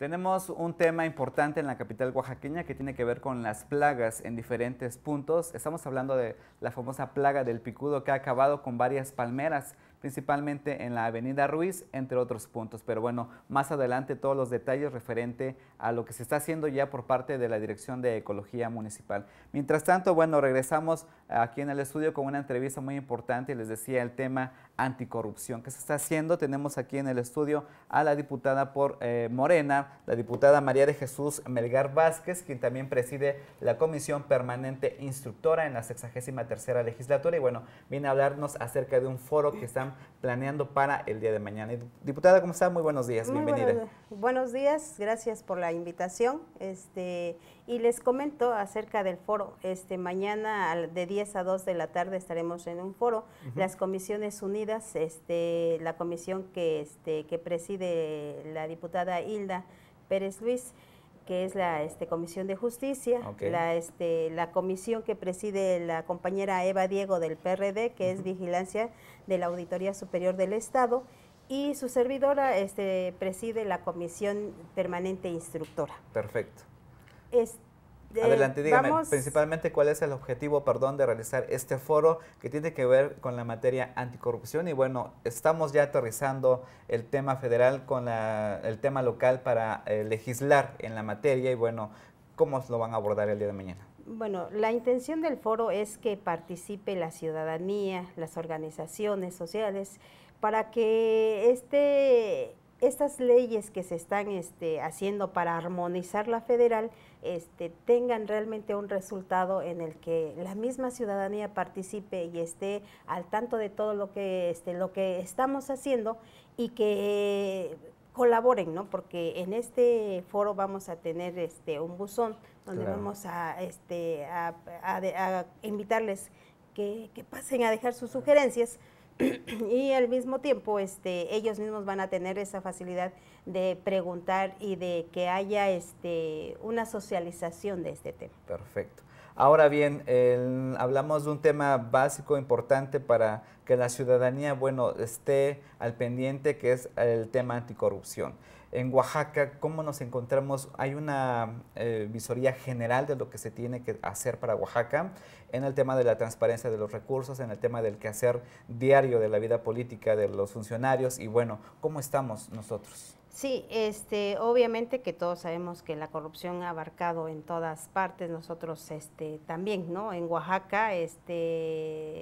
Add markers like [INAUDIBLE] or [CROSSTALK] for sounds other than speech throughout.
Tenemos un tema importante en la capital oaxaqueña que tiene que ver con las plagas en diferentes puntos. Estamos hablando de la famosa plaga del picudo que ha acabado con varias palmeras principalmente en la Avenida Ruiz, entre otros puntos. Pero bueno, más adelante todos los detalles referente a lo que se está haciendo ya por parte de la Dirección de Ecología Municipal. Mientras tanto, bueno, regresamos aquí en el estudio con una entrevista muy importante, les decía, el tema anticorrupción que se está haciendo. Tenemos aquí en el estudio a la diputada por eh, Morena, la diputada María de Jesús Melgar Vázquez, quien también preside la Comisión Permanente Instructora en la 63 tercera legislatura y bueno, viene a hablarnos acerca de un foro que están planeando para el día de mañana. Diputada, ¿cómo está? Muy buenos días, bienvenida. Buenos, días, gracias por la invitación. Este, y les comento acerca del foro. Este, mañana de 10 a 2 de la tarde estaremos en un foro. Las comisiones unidas, este, la comisión que, este, que preside la diputada Hilda Pérez Luis, que es la este, Comisión de Justicia, la, este, la comisión que preside la compañera Eva Diego del PRD, que es Vigilancia de la Auditoría Superior del Estado, y su servidora este, preside la Comisión Permanente Instructora. Perfecto. Este, Adelante, dígame, principalmente cuál es el objetivo, perdón, de realizar este foro que tiene que ver con la materia anticorrupción y bueno, estamos ya aterrizando el tema federal con el tema local para eh, legislar en la materia y bueno, ¿cómo lo van a abordar el día de mañana? Bueno, la intención del foro es que participe la ciudadanía, las organizaciones sociales, para que este estas leyes que se están este, haciendo para armonizar la federal este, tengan realmente un resultado en el que la misma ciudadanía participe y esté al tanto de todo lo que, este, lo que estamos haciendo y que colaboren, ¿no? Porque en este foro vamos a tener este, un buzón donde vamos a, este, a invitarles que, que pasen a dejar sus sugerencias [COUGHS] y al mismo tiempo este, ellos mismos van a tener esa facilidad de preguntar y de que haya este, una socialización de este tema. Perfecto. Ahora bien, hablamos de un tema básico, importante para que la ciudadanía, bueno, esté al pendiente, que es el tema anticorrupción. En Oaxaca, ¿cómo nos encontramos? Hay una eh, visoría general de lo que se tiene que hacer para Oaxaca en el tema de la transparencia de los recursos, en el tema del quehacer diario de la vida política de los funcionarios y bueno, ¿cómo estamos nosotros? Sí, este, obviamente que todos sabemos que la corrupción ha abarcado en todas partes, nosotros este, también, ¿no? En Oaxaca, este,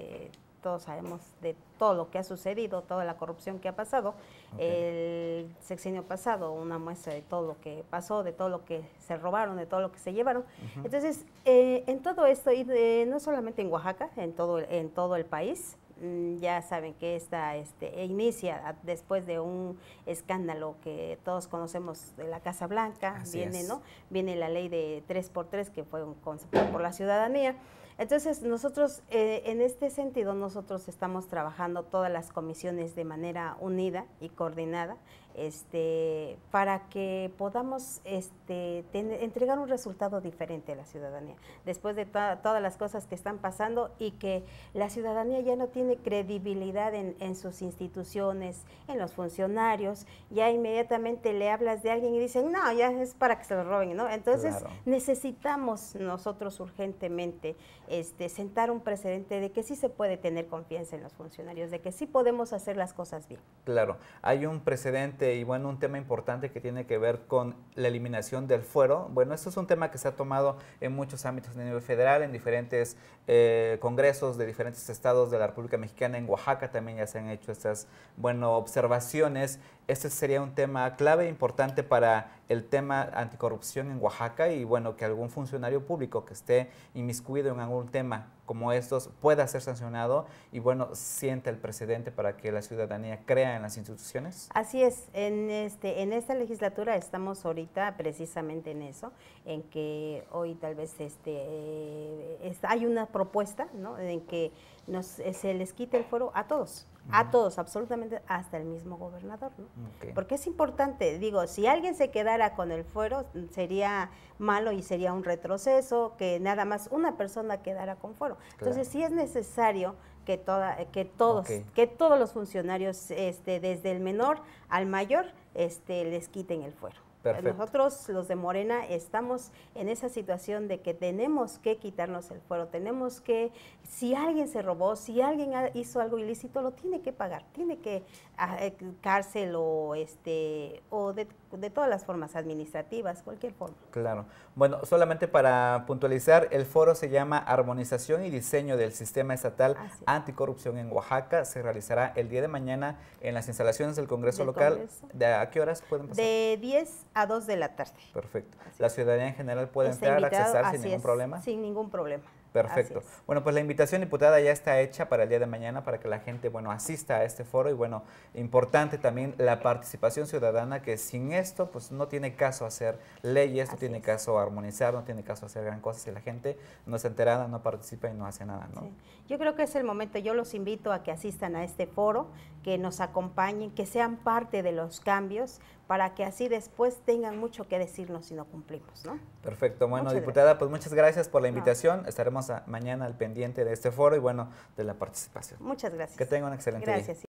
sabemos de todo lo que ha sucedido, toda la corrupción que ha pasado. El sexenio pasado, una muestra de todo lo que pasó, de todo lo que se robaron, de todo lo que se llevaron. Entonces, eh, en todo esto, y no solamente en Oaxaca, en todo, en todo el país, Mm, ya saben que esta este, e inicia después de un escándalo que todos conocemos de la Casa Blanca, viene, ¿no? Viene la ley de 3x3 que fue un concepto por la ciudadanía. Entonces, nosotros eh, en este sentido, nosotros estamos trabajando todas las comisiones de manera unida y coordinada este, para que podamos este, entregar un resultado diferente a la ciudadanía, después de todas las cosas que están pasando y que la ciudadanía ya no tiene credibilidad en, sus instituciones, en los funcionarios, ya inmediatamente le hablas de alguien y dicen, no, ya es para que se lo roben, ¿no? Entonces necesitamos nosotros urgentemente este, sentar un precedente de que sí se puede tener confianza en los funcionarios, de que sí podemos hacer las cosas bien. Claro, hay un precedente y bueno, un tema importante que tiene que ver con la eliminación del fuero. Bueno, esto es un tema que se ha tomado en muchos ámbitos a nivel federal, en diferentes eh, congresos de diferentes estados de la República Mexicana, en Oaxaca también ya se han hecho estas, bueno, observaciones este sería un tema clave importante para el tema anticorrupción en Oaxaca y bueno, que algún funcionario público que esté inmiscuido en algún tema como estos pueda ser sancionado y bueno, sienta el precedente para que la ciudadanía crea en las instituciones? Así es, en, este, en esta legislatura estamos ahorita precisamente en eso, en que hoy tal vez este, eh, hay una propuesta ¿no? en que nos, eh, se les quite el foro a todos, a todos, absolutamente hasta el mismo gobernador. ¿no? Porque es importante, digo, si alguien se quedara con el fuero, sería malo y sería un retroceso que nada más una persona quedara con fuero. Entonces, sí es necesario que, toda, que, todos, que todos los funcionarios, este, desde el menor al mayor, este, les quiten el fuero. Nosotros, los de Morena, estamos en esa situación de que tenemos que quitarnos el foro, tenemos que, si alguien se robó, si alguien hizo algo ilícito, lo tiene que pagar, tiene que ah, eh, cárcel o este o de, todas las formas administrativas, cualquier forma. Claro. Bueno, solamente para puntualizar, el foro se llama Armonización y Diseño del Sistema Estatal Anticorrupción en Oaxaca. Se realizará el día de mañana en las instalaciones del Congreso Local. ¿De a qué horas pueden pasar? De 10 a de la tarde. Perfecto. La ciudadanía en general puede entrar, accesar sin ningún problema. Sin ningún problema. Perfecto. Bueno, pues la invitación, diputada, ya está hecha para el día de mañana para que la gente, bueno, asista a este foro y, bueno, importante también la participación ciudadana, que sin esto, pues no tiene caso hacer leyes, no tiene caso armonizar, no tiene caso hacer gran cosa si la gente no está enterada, no participa y no hace nada, ¿no? Sí. Yo creo que es el momento, yo los invito a que asistan a este foro, que nos acompañen, que sean parte de los cambios, para que así después tengan mucho que decirnos si no cumplimos, ¿no? Perfecto, bueno, diputada, pues muchas gracias por la invitación. Estaremos mañana al pendiente de este foro y bueno, de la participación. Muchas gracias. Que tenga un excelente gracias,